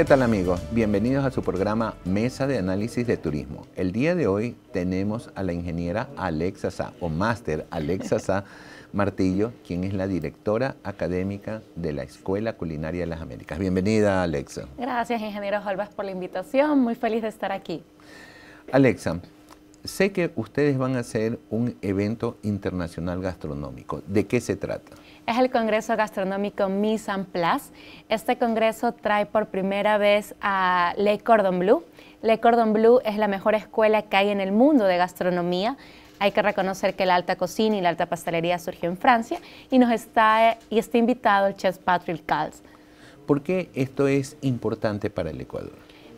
¿qué tal amigos? Bienvenidos a su programa Mesa de Análisis de Turismo. El día de hoy tenemos a la ingeniera Alexa Sa, o máster Alexa Sa Martillo, quien es la directora académica de la Escuela Culinaria de las Américas. Bienvenida Alexa. Gracias ingeniero Álvarez por la invitación, muy feliz de estar aquí. Alexa, sé que ustedes van a hacer un evento internacional gastronómico. ¿De qué se trata? Es el Congreso Gastronómico Mise en Place. Este congreso trae por primera vez a Le Cordon Bleu. Le Cordon Bleu es la mejor escuela que hay en el mundo de gastronomía. Hay que reconocer que la alta cocina y la alta pastelería surgió en Francia y nos está, y está invitado el chef Patrick Cals. ¿Por qué esto es importante para el Ecuador?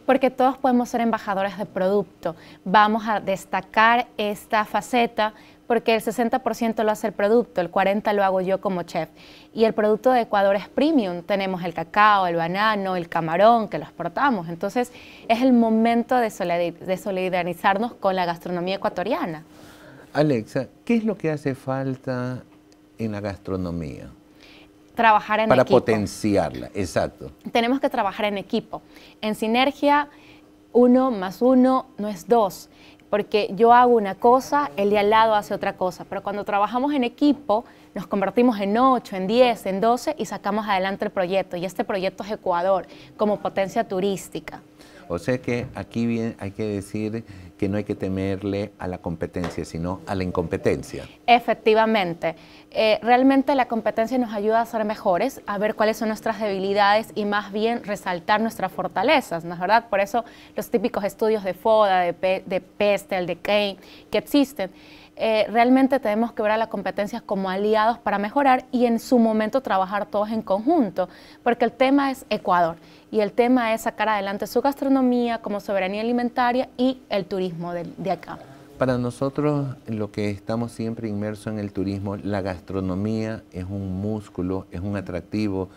porque todos podemos ser embajadores de producto. Vamos a destacar esta faceta porque el 60% lo hace el producto, el 40% lo hago yo como chef. Y el producto de Ecuador es premium, tenemos el cacao, el banano, el camarón que lo exportamos. Entonces es el momento de solidarizarnos con la gastronomía ecuatoriana. Alexa, ¿qué es lo que hace falta en la gastronomía? trabajar en equipo. Para potenciarla, exacto. Tenemos que trabajar en equipo. En sinergia, uno más uno no es dos, porque yo hago una cosa, el de al lado hace otra cosa, pero cuando trabajamos en equipo, nos convertimos en ocho, en diez, en doce y sacamos adelante el proyecto. Y este proyecto es Ecuador como potencia turística. O sea que aquí hay que decir que no hay que temerle a la competencia, sino a la incompetencia. Efectivamente. Eh, realmente la competencia nos ayuda a ser mejores, a ver cuáles son nuestras debilidades y más bien resaltar nuestras fortalezas, ¿no es verdad? Por eso los típicos estudios de FODA, de, de Pestel, de Kane, que existen. Eh, realmente tenemos que ver a las competencias como aliados para mejorar y en su momento trabajar todos en conjunto, porque el tema es Ecuador y el tema es sacar adelante su gastronomía como soberanía alimentaria y el turismo de, de acá. Para nosotros, lo que estamos siempre inmersos en el turismo, la gastronomía es un músculo, es un atractivo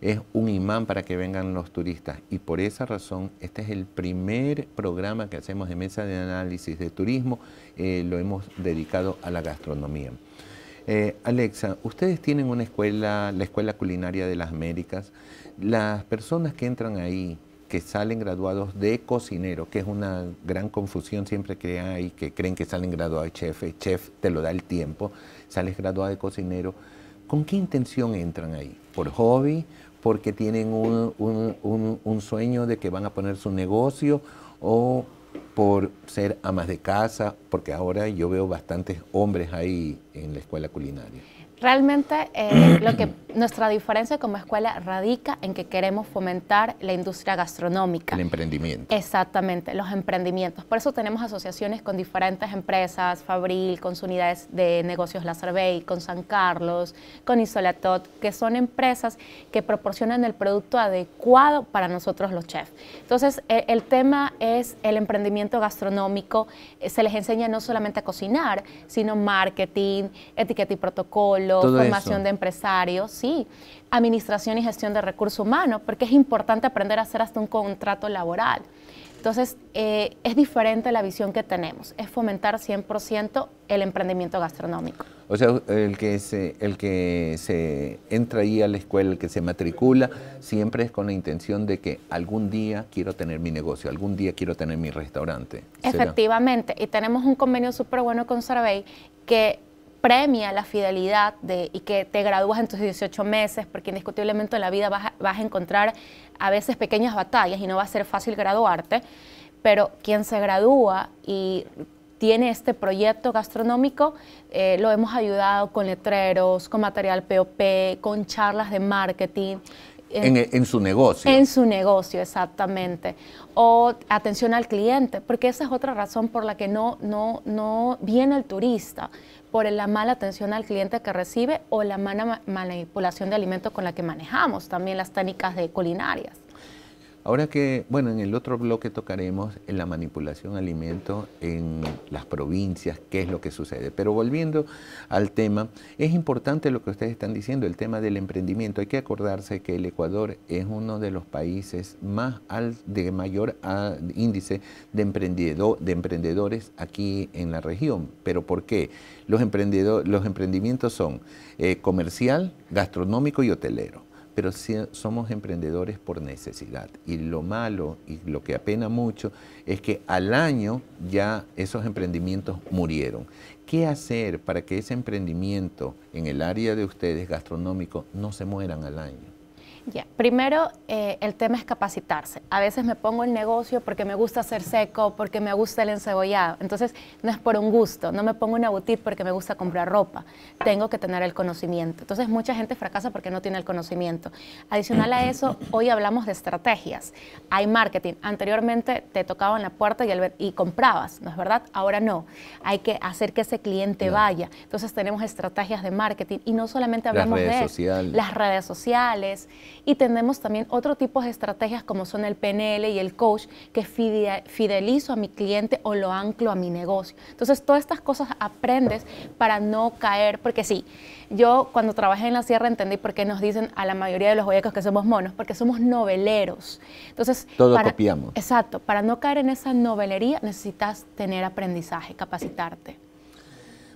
es un imán para que vengan los turistas. Y por esa razón, este es el primer programa que hacemos de mesa de análisis de turismo, eh, lo hemos dedicado a la gastronomía. Eh, Alexa, ustedes tienen una escuela, la Escuela Culinaria de las Américas. Las personas que entran ahí, que salen graduados de cocinero, que es una gran confusión siempre que hay, que creen que salen graduados de chef, chef te lo da el tiempo, sales graduado de cocinero, ¿con qué intención entran ahí? ¿Por hobby? porque tienen un, sueño de que van a poner su negocio o por ser amas de casa, porque ahora yo veo bastantes hombres ahí en la escuela culinaria. Realmente eh, lo que nuestra diferencia como escuela radica en que queremos fomentar la industria gastronómica. El emprendimiento. Exactamente, los emprendimientos. Por eso tenemos asociaciones con diferentes empresas, Fabril, con sus unidades de negocios La Cervey, con San Carlos, con Isolatot, que son empresas que proporcionan el producto adecuado para nosotros los chefs. Entonces, e, el tema es el emprendimiento gastronómico. Eh, se les enseña no solamente a cocinar, sino marketing, etiqueta y protocolo formación de empresarios, sí, administración y gestión de recursos humanos, porque es importante aprender a hacer hasta un contrato laboral. Entonces, eh, es diferente la visión que tenemos, es fomentar 100% el emprendimiento gastronómico. O sea, el que, se, entra ahí a la escuela, el que se matricula, siempre es con la intención de que algún día quiero tener mi negocio, algún día quiero tener mi restaurante. Efectivamente, y tenemos un convenio súper bueno con Survey que premia la fidelidad de, y que te gradúas en tus 18 meses, porque indiscutiblemente en la vida vas a, vas a encontrar a veces pequeñas batallas y no va a ser fácil graduarte, pero quien se gradúa y tiene este proyecto gastronómico, eh, lo hemos ayudado con letreros, con material POP, con charlas de marketing, en, su negocio. En su negocio, exactamente. O atención al cliente, porque esa es otra razón por la que no, no, no viene el turista, por la mala atención al cliente que recibe o la mala manipulación de alimentos con la que manejamos, también las técnicas de culinarias. Ahora que, bueno, en el otro bloque tocaremos en la manipulación alimento alimentos en las provincias, qué es lo que sucede. Pero volviendo al tema, es importante lo que ustedes están diciendo, el tema del emprendimiento. Hay que acordarse que el Ecuador es uno de los países más de mayor ah, índice de, de emprendedores aquí en la región. ¿Pero por qué? Los, los emprendimientos son eh, comercial, gastronómico y hotelero pero somos emprendedores por necesidad. Y lo malo y lo que apena mucho es que al año ya esos emprendimientos murieron. ¿Qué hacer para que ese emprendimiento en el área de ustedes gastronómico no se mueran al año? primero eh, el tema es capacitarse. A veces me pongo el negocio porque me gusta ser seco, porque me gusta el encebollado. Entonces no es por un gusto, no me pongo una boutique porque me gusta comprar ropa. Tengo que tener el conocimiento. Entonces mucha gente fracasa porque no tiene el conocimiento. Adicional a eso, hoy hablamos de estrategias. Hay marketing. Anteriormente te tocaban la puerta y, y comprabas, ¿no es verdad? Ahora no. Hay que hacer que ese cliente vaya. Entonces tenemos estrategias de marketing y no solamente hablamos de las redes sociales y tenemos también otro tipo de estrategias como son el PNL y el coach, que fidelizo a mi cliente o lo anclo a mi negocio. Entonces, todas estas cosas aprendes para no caer, porque sí, yo cuando trabajé en la sierra entendí por qué nos dicen a la mayoría de los huecos que somos monos, porque somos noveleros. Entonces, todo copiamos. Exacto, para no caer en esa novelería necesitas tener aprendizaje, capacitarte.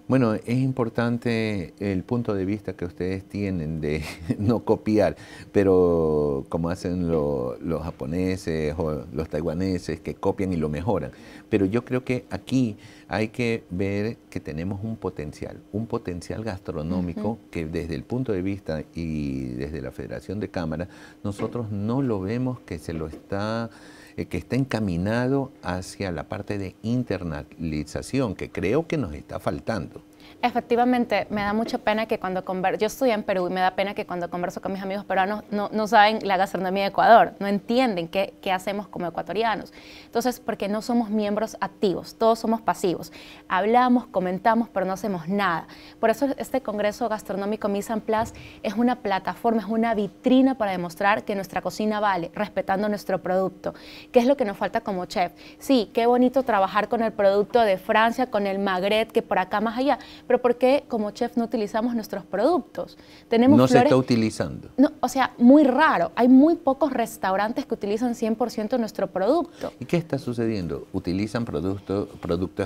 Bueno, es importante el punto de vista que ustedes tienen de no copiar, pero como hacen los japoneses o los taiwaneses que copian y lo mejoran. Pero yo creo que aquí hay que ver que tenemos un potencial, un potencial gastronómico que desde el punto de vista y desde la Federación de Cámaras, nosotros no lo vemos que se lo está... Eh, que está encaminado hacia la parte de internalización, que creo que nos está faltando. Efectivamente, me da mucha pena que cuando converso, yo estoy en Perú y me da pena que cuando converso con mis amigos peruanos no, no saben la gastronomía de Ecuador, no entienden qué, qué, hacemos como ecuatorianos. Entonces, porque no somos miembros activos, todos somos pasivos. Hablamos, comentamos, pero no hacemos nada. Por eso este Congreso Gastronómico Missan Plus es una plataforma, es una vitrina para demostrar que nuestra cocina vale, respetando nuestro producto. ¿Qué es lo que nos falta como chef? Sí, qué bonito trabajar con el producto de Francia, con el Magret, que por acá más allá, pero pero ¿por qué como chef no utilizamos nuestros productos? Tenemos no se está utilizando. No, o sea, muy raro. Hay muy pocos restaurantes que utilizan 100% nuestro producto. ¿Y qué está sucediendo? Utilizan productos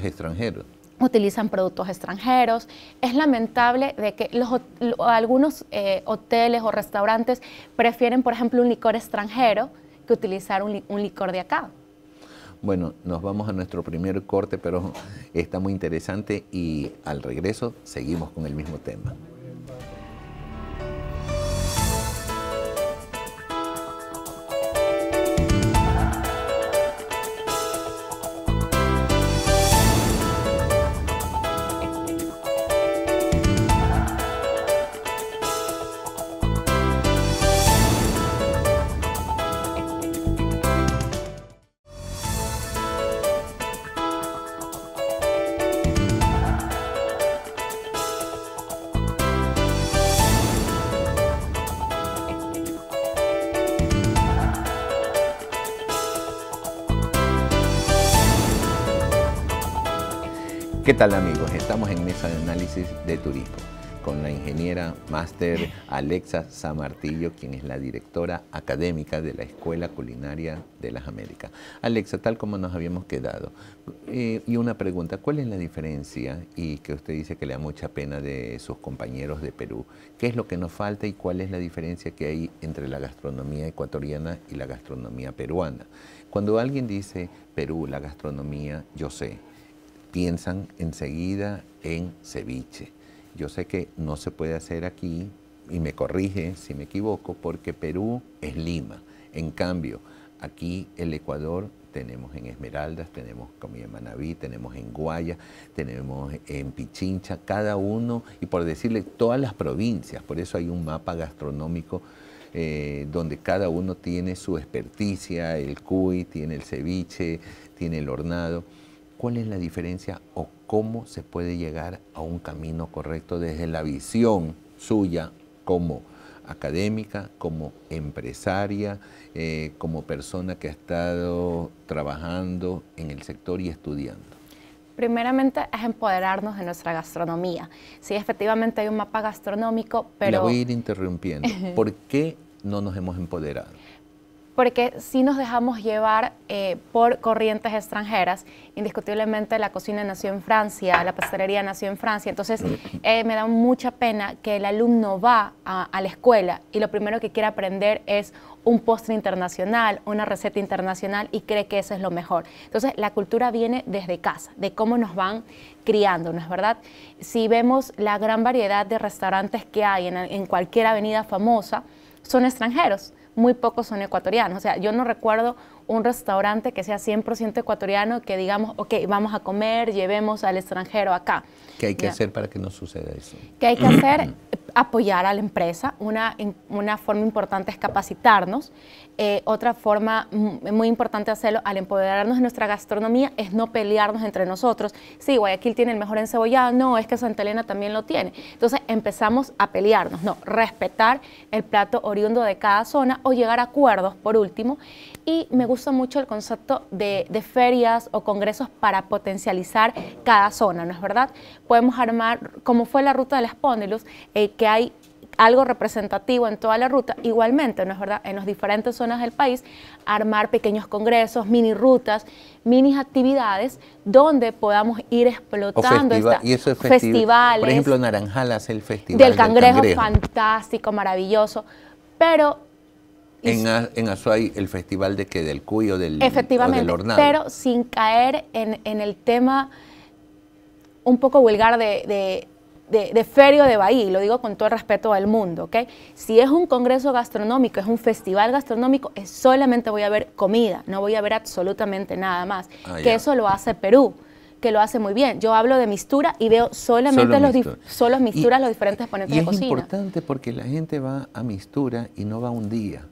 extranjeros utilizan productos extranjeros. Es lamentable de que los, algunos eh, hoteles o restaurantes prefieren, por ejemplo, un licor extranjero que utilizar un licor de acá. Bueno, nos vamos a nuestro primer corte, pero está muy interesante y al regreso seguimos con el mismo tema. ¿Qué tal amigos? Estamos en Mesa de Análisis de Turismo con la ingeniera máster Alexa Samartillo, quien es la directora académica de la Escuela Culinaria de las Américas. Alexa, tal como nos habíamos quedado, eh, y una pregunta, ¿cuál es la diferencia y que usted dice que le da mucha pena de sus compañeros de Perú? ¿Qué es lo que nos falta y cuál es la diferencia que hay entre la gastronomía ecuatoriana y la gastronomía peruana? Cuando alguien dice Perú, la gastronomía, yo sé, piensan enseguida en ceviche. Yo sé que no se puede hacer aquí, y me corrige si me equivoco, porque Perú es Lima. En cambio, aquí el Ecuador tenemos en Esmeraldas, tenemos comida en Manabí, tenemos en Guaya, tenemos en Pichincha, cada uno, y por decirle, todas las provincias. Por eso hay un mapa gastronómico eh, donde cada uno tiene su experticia, el cuy, tiene el ceviche, tiene el hornado cuál es la diferencia o cómo se puede llegar a un camino correcto desde la visión suya como académica, como empresaria, eh, como persona que ha estado trabajando en el sector y estudiando primeramente es empoderarnos de nuestra gastronomía. Sí, efectivamente hay un mapa gastronómico, pero... La voy a ir interrumpiendo. ¿Por qué no nos hemos empoderado? porque si nos dejamos llevar eh, por corrientes extranjeras, indiscutiblemente la cocina nació en Francia, la pastelería nació en Francia, entonces eh, me da mucha pena que el alumno va a, la escuela y lo primero que quiere aprender es un postre internacional, una receta internacional y cree que eso es lo mejor. Entonces la cultura viene desde casa, de cómo nos van criando, ¿no es verdad? Si vemos la gran variedad de restaurantes que hay en cualquier avenida famosa, son extranjeros muy pocos son ecuatorianos. O sea, yo no recuerdo un restaurante que sea 100% ecuatoriano que digamos, ok, vamos a comer, llevemos al extranjero acá. ¿Qué hay que hacer para que no suceda eso? ¿Qué hay que hacer? Apoyar a la empresa. Una, una forma importante es capacitarnos. Eh, otra forma muy importante hacerlo al empoderarnos de nuestra gastronomía es no pelearnos entre nosotros. Sí, Guayaquil tiene el mejor encebollado, no, es que Santa Elena también lo tiene. Entonces empezamos a pelearnos, no, respetar el plato oriundo de cada zona llegar a acuerdos, por último. Y me gusta mucho el concepto de, ferias o congresos para potencializar cada zona, ¿no es verdad? Podemos armar, como fue la ruta de las eh, que hay algo representativo en toda la ruta, igualmente, ¿no es verdad? En las diferentes zonas del país, armar pequeños congresos, mini rutas, mini actividades donde podamos ir explotando festivales. Por ejemplo, Naranjal hace el festival del, cangrejo, fantástico, maravilloso, pero en, en, Azuay el festival de que del cuyo del Efectivamente, pero sin caer en, el tema un poco vulgar de, ferio de Bahí, lo digo con todo respeto al mundo, okay Si es un congreso gastronómico, es un festival gastronómico, es solamente voy a ver comida, no voy a ver absolutamente nada más. Ah, que eso lo hace Perú que lo hace muy bien. Yo hablo de mistura y veo solamente los solo misturas, los diferentes ponentes de cocina. es importante porque la gente va a mistura y no va un día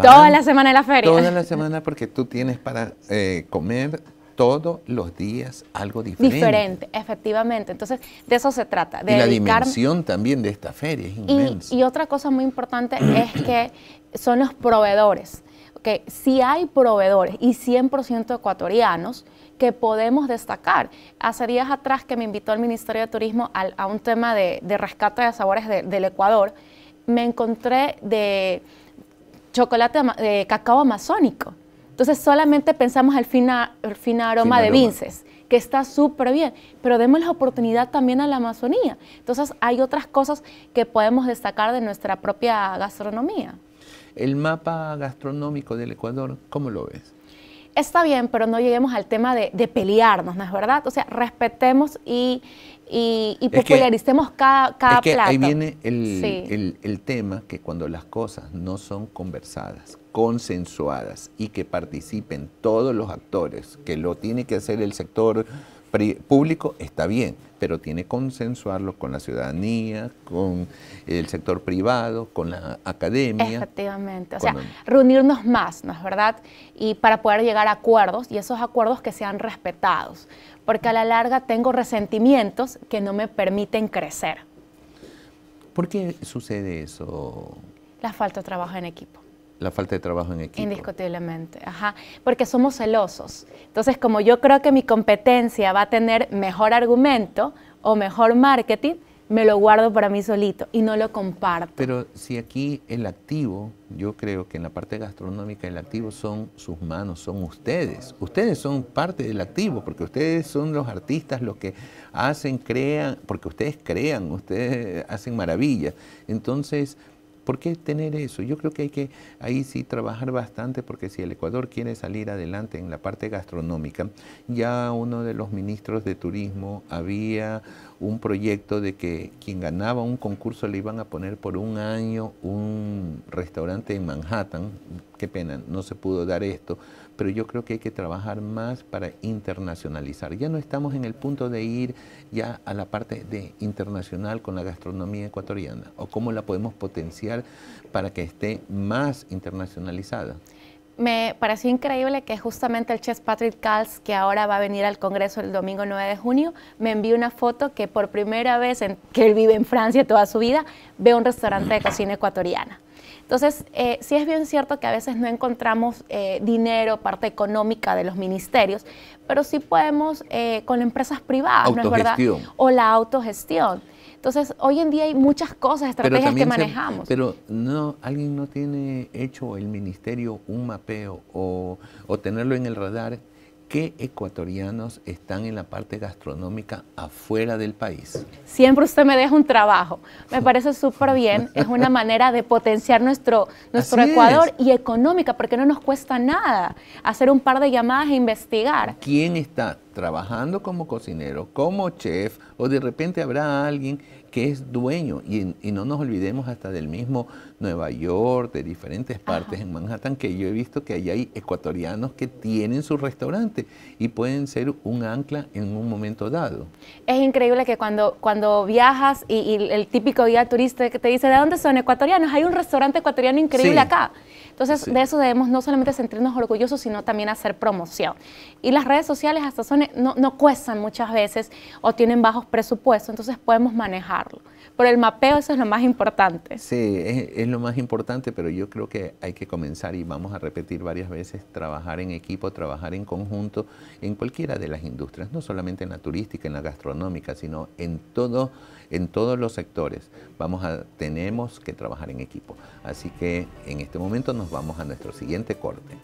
Toda la semana de la feria. Toda la semana porque tú tienes para eh, comer todos los días algo diferente. Diferente, efectivamente. Entonces, de eso se trata. y la dimensión también de esta feria es inmensa. Y, otra cosa muy importante es que son los proveedores. Que si hay proveedores y 100% ecuatorianos, que podemos destacar. Hace días atrás que me invitó el Ministerio de Turismo a un tema de, rescate de sabores del Ecuador, me encontré de chocolate, de eh, cacao amazónico. Entonces solamente pensamos al fina, el fin aroma de Vinces, que está súper bien, pero demos la oportunidad también a la Amazonía. Entonces hay otras cosas que podemos destacar de nuestra propia gastronomía. El mapa gastronómico del Ecuador, ¿cómo lo ves? está bien, pero no lleguemos al tema de, de pelearnos, ¿no es verdad? O sea, respetemos y, y, popularicemos cada, cada es que Ahí viene el, el, tema que cuando las cosas no son conversadas, consensuadas y que participen todos los actores, que lo tiene que hacer el sector público está bien, pero tiene que consensuarlo con la ciudadanía, con el sector privado, con la academia. Efectivamente, o sea, reunirnos más, ¿no es verdad? Y para poder llegar a acuerdos y esos acuerdos que sean respetados, porque a la larga tengo resentimientos que no me permiten crecer. ¿Por qué sucede eso? La falta de trabajo en equipo. La falta de trabajo en equipo. Indiscutiblemente, ajá. Porque somos celosos. Entonces, como yo creo que mi competencia va a tener mejor argumento o mejor marketing, me lo guardo para mí solito y no lo comparto. Pero si aquí el activo, yo creo que en la parte gastronómica el activo son sus manos, son ustedes. Ustedes son parte del activo, porque ustedes son los artistas los que hacen, crean, porque ustedes crean, ustedes hacen maravillas. Entonces, ¿Por qué tener eso? Yo creo que hay que ahí sí trabajar bastante porque si el Ecuador quiere salir adelante en la parte gastronómica, ya uno de los ministros de turismo había un proyecto de que quien ganaba un concurso le iban a poner por un año un restaurante en Manhattan. Qué pena, no se pudo dar esto, pero yo creo que hay que trabajar más para internacionalizar. Ya no estamos en el punto de ir ya a la parte de internacional con la gastronomía ecuatoriana o cómo la podemos potenciar para que esté más internacionalizada me pareció increíble que justamente el Chess Patrick Kals, que ahora va a venir al Congreso el domingo 9 de junio, me envió una foto que por primera vez, que él vive en Francia toda su vida, ve un restaurante de cocina ecuatoriana. Entonces, eh, sí es bien cierto que a veces no encontramos eh, dinero, parte económica de los ministerios, pero sí podemos eh, con empresas privadas, ¿no es verdad? O la autogestión. Entonces, hoy en día hay muchas cosas, estrategias que manejamos. pero no, alguien no tiene hecho el ministerio un mapeo o, o tenerlo en el radar qué ecuatorianos están en la parte gastronómica afuera del país? Siempre usted me deja un trabajo. Me parece súper bien. Es una manera de potenciar nuestro, nuestro Ecuador y económica, porque no nos cuesta nada hacer un par de llamadas e investigar. ¿Quién está trabajando como cocinero, como chef, o de repente habrá alguien que es dueño, y no nos olvidemos hasta del mismo Nueva York, de diferentes partes en Manhattan, que yo he visto que ahí hay ecuatorianos que tienen su restaurante y pueden ser un ancla en un momento dado. Es increíble que cuando, cuando viajas y, el típico guía turista que te dice, ¿de dónde son ecuatorianos? Hay un restaurante ecuatoriano increíble acá. Entonces, de eso debemos no solamente sentirnos orgullosos, sino también hacer promoción. Y las redes sociales hasta son, no, cuestan muchas veces o tienen bajos presupuestos, entonces podemos manejarlo. Pero el mapeo, eso es lo más importante. Sí, es lo más importante, pero yo creo que hay que comenzar y vamos a repetir varias veces, trabajar en equipo, trabajar en conjunto en cualquiera de las industrias, no solamente en la turística, en la gastronómica, sino en, todo, en todos los sectores. Vamos a, tenemos que trabajar en equipo. Así que en este momento nos vamos a nuestro siguiente corte.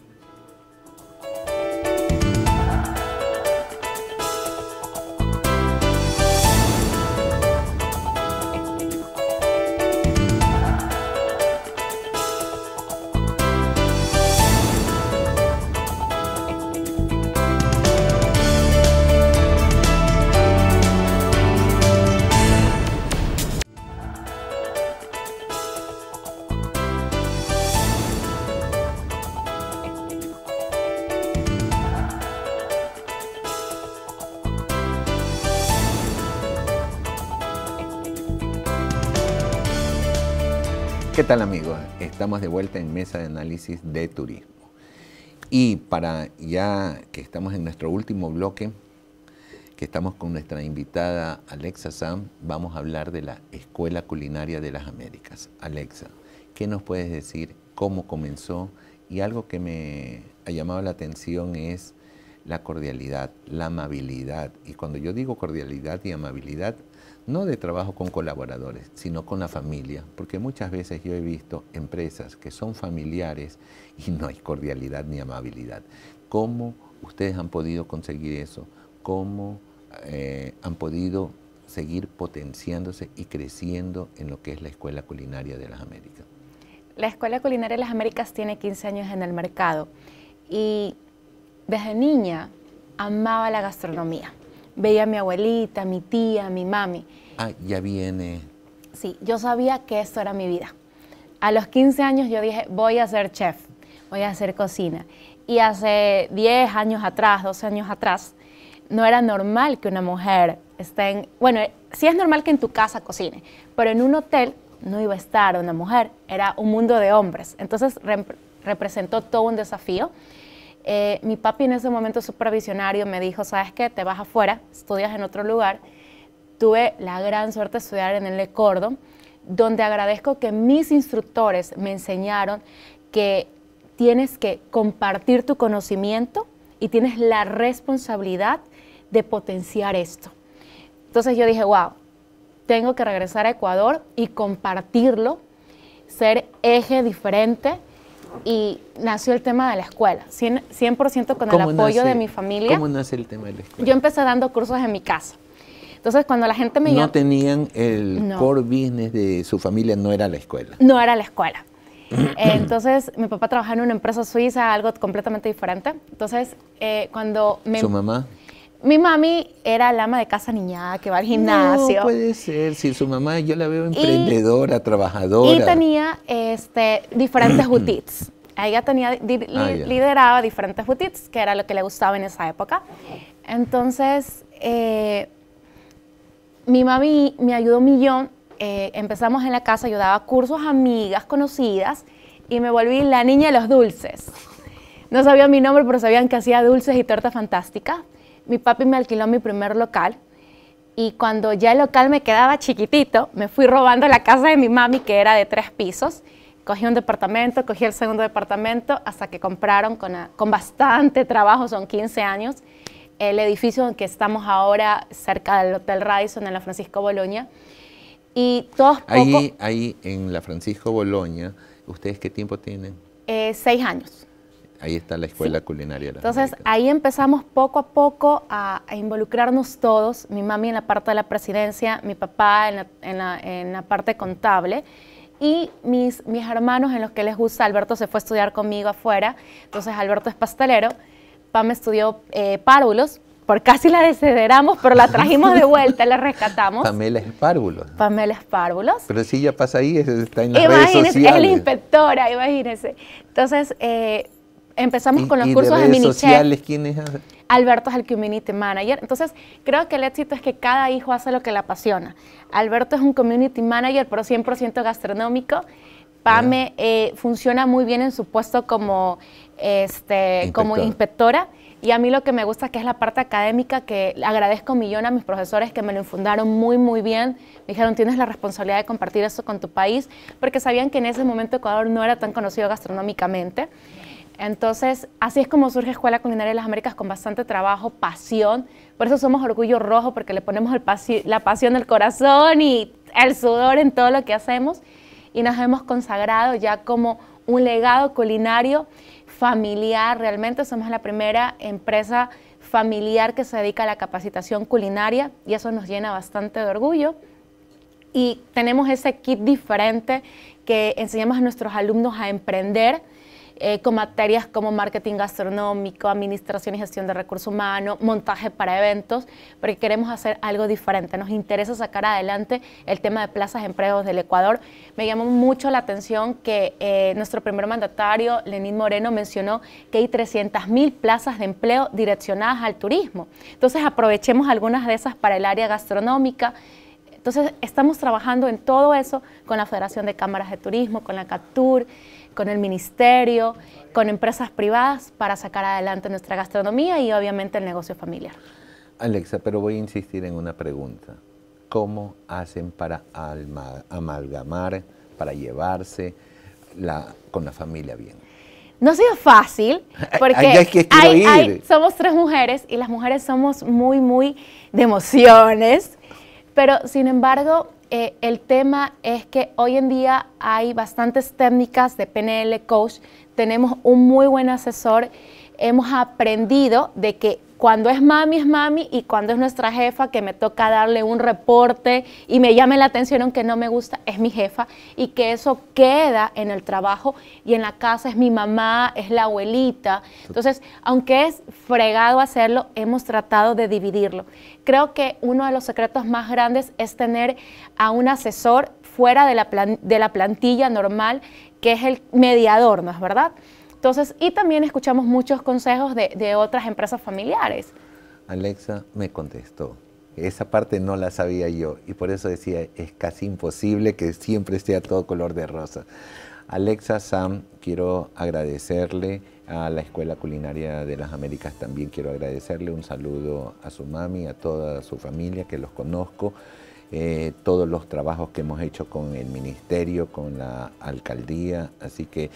tal amigos? Estamos de vuelta en Mesa de Análisis de Turismo. Y para ya que estamos en nuestro último bloque, que estamos con nuestra invitada Alexa Sam, vamos a hablar de la Escuela Culinaria de las Américas. Alexa, ¿qué nos puedes decir? ¿Cómo comenzó? Y algo que me ha llamado la atención es la cordialidad, la amabilidad. Y cuando yo digo cordialidad y amabilidad, no de trabajo con colaboradores, sino con la familia, porque muchas veces yo he visto empresas que son familiares y no hay cordialidad ni amabilidad. ¿Cómo ustedes han podido conseguir eso? ¿Cómo eh, han podido seguir potenciándose y creciendo en lo que es la Escuela Culinaria de las Américas? La Escuela Culinaria de las Américas tiene 15 años en el mercado y desde niña amaba la gastronomía. Veía a mi abuelita, a mi tía, a mi mami. Ah, ya viene. Sí, yo sabía que esto era mi vida. A los 15 años yo dije, voy a ser chef, voy a hacer cocina. Y hace 10 años atrás, 12 años atrás, no era normal que una mujer esté en... Bueno, sí es normal que en tu casa cocine, pero en un hotel no iba a estar una mujer, era un mundo de hombres. Entonces representó todo un desafío eh, mi papi en ese momento supervisionario me dijo, ¿sabes qué? Te vas afuera, estudias en otro lugar. Tuve la gran suerte de estudiar en el Lecordo, donde agradezco que mis instructores me enseñaron que tienes que compartir tu conocimiento y tienes la responsabilidad de potenciar esto. Entonces yo dije, wow, tengo que regresar a Ecuador y compartirlo, ser eje diferente y nació el tema de la escuela, 100%, con el apoyo de mi familia. ¿Cómo nace el tema de la escuela? Yo empecé dando cursos en mi casa. Entonces, cuando la gente me... No tenían el por core business de su familia, no era la escuela. No era la escuela. Entonces, mi papá trabajaba en una empresa suiza, algo completamente diferente. Entonces, eh, cuando me... ¿Su mamá? mi mami era la ama de casa niñada que va al gimnasio. No puede ser, si su mamá yo la veo emprendedora, trabajadora. Y tenía este, diferentes boutiques. Ella tenía, ah, lideraba diferentes boutiques, que era lo que le gustaba en esa época. Entonces, eh, mi mami me ayudó un millón. Eh, empezamos en la casa, yo daba cursos a amigas conocidas y me volví la niña de los dulces. No sabían mi nombre, pero sabían que hacía dulces y tortas fantásticas mi papi me alquiló mi primer local y cuando ya el local me quedaba chiquitito, me fui robando la casa de mi mami que era de tres pisos. Cogí un departamento, cogí el segundo departamento hasta que compraron con, con bastante trabajo, son 15 años, el edificio en que estamos ahora cerca del Hotel Radisson en la Francisco Boloña. Y todos ahí, ahí en la Francisco Boloña, ¿ustedes qué tiempo tienen? Eh, seis años ahí está la escuela culinaria. Entonces ahí empezamos poco a poco a, involucrarnos todos, mi mami en la parte de la presidencia, mi papá en la, en la, parte contable y mis, mis hermanos en los que les gusta, Alberto se fue a estudiar conmigo afuera, entonces Alberto es pastelero, Pam estudió eh, párvulos, por casi la desederamos, pero la trajimos de vuelta, la rescatamos. Pamela párvulos. Pamela es párvulos. Pero si ya pasa ahí, está en las redes sociales. Es la inspectora, imagínense. Entonces, eh, empezamos con los cursos de, de sociales, Alberto es el community manager. Entonces, creo que el éxito es que cada hijo hace lo que le apasiona. Alberto es un community manager, pero 100% gastronómico. Pame eh, funciona muy bien en su puesto como, este, como inspectora. Y a mí lo que me gusta que es la parte académica, que agradezco un millón a mis profesores que me lo infundaron muy, muy bien. Me dijeron, tienes la responsabilidad de compartir eso con tu país, porque sabían que en ese momento Ecuador no era tan conocido gastronómicamente. Entonces, así es como surge Escuela Culinaria de las Américas con bastante trabajo, pasión. Por eso somos Orgullo Rojo, porque le ponemos la pasión del corazón y el sudor en todo lo que hacemos. Y nos hemos consagrado ya como un legado culinario familiar. Realmente somos la primera empresa familiar que se dedica a la capacitación culinaria y eso nos llena bastante de orgullo. Y tenemos ese kit diferente que enseñamos a nuestros alumnos a emprender eh, con materias como marketing gastronómico, administración y gestión de recursos humanos, montaje para eventos, porque queremos hacer algo diferente. Nos interesa sacar adelante el tema de plazas de empleo del Ecuador. Me llamó mucho la atención que eh, nuestro primer mandatario, Lenín Moreno, mencionó que hay 300.000 plazas de empleo direccionadas al turismo. Entonces aprovechemos algunas de esas para el área gastronómica. Entonces estamos trabajando en todo eso con la Federación de Cámaras de Turismo, con la CATUR, con el ministerio, con empresas privadas para sacar adelante nuestra gastronomía y obviamente el negocio familiar. Alexa, pero voy a insistir en una pregunta. ¿Cómo hacen para amalgamar, para llevarse con la familia bien? No ha sido fácil, porque es que somos tres mujeres y las mujeres somos muy, muy de emociones, pero sin embargo eh, el tema es que hoy en día hay bastantes técnicas de PNL Coach, tenemos un muy buen asesor, hemos aprendido de que cuando es mami es mami y cuando es nuestra jefa que me toca darle un reporte y me llame la atención aunque no me gusta, es mi jefa y que eso queda en el trabajo y en la casa es mi mamá, es la abuelita. Entonces, aunque es fregado hacerlo, hemos tratado de dividirlo. Creo que uno de los secretos más grandes es tener a un asesor fuera de la, de la plantilla normal, que es el mediador, ¿no es verdad? Entonces, y también escuchamos muchos consejos de, otras empresas familiares. Alexa me contestó. Esa parte no la sabía yo y por eso decía, es casi imposible que siempre esté a todo color de rosa. Alexa Sam, quiero agradecerle a la Escuela Culinaria de las Américas también quiero agradecerle un saludo a su mami, a toda su familia que los conozco, eh, todos los trabajos que hemos hecho con el ministerio, con la alcaldía, así que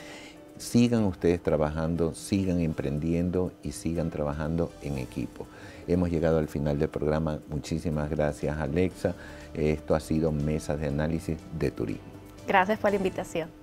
sigan ustedes trabajando, sigan emprendiendo y sigan trabajando en equipo. Hemos llegado al final del programa. Muchísimas gracias, Alexa. Esto ha sido Mesas de Análisis de Turismo. Gracias por la invitación.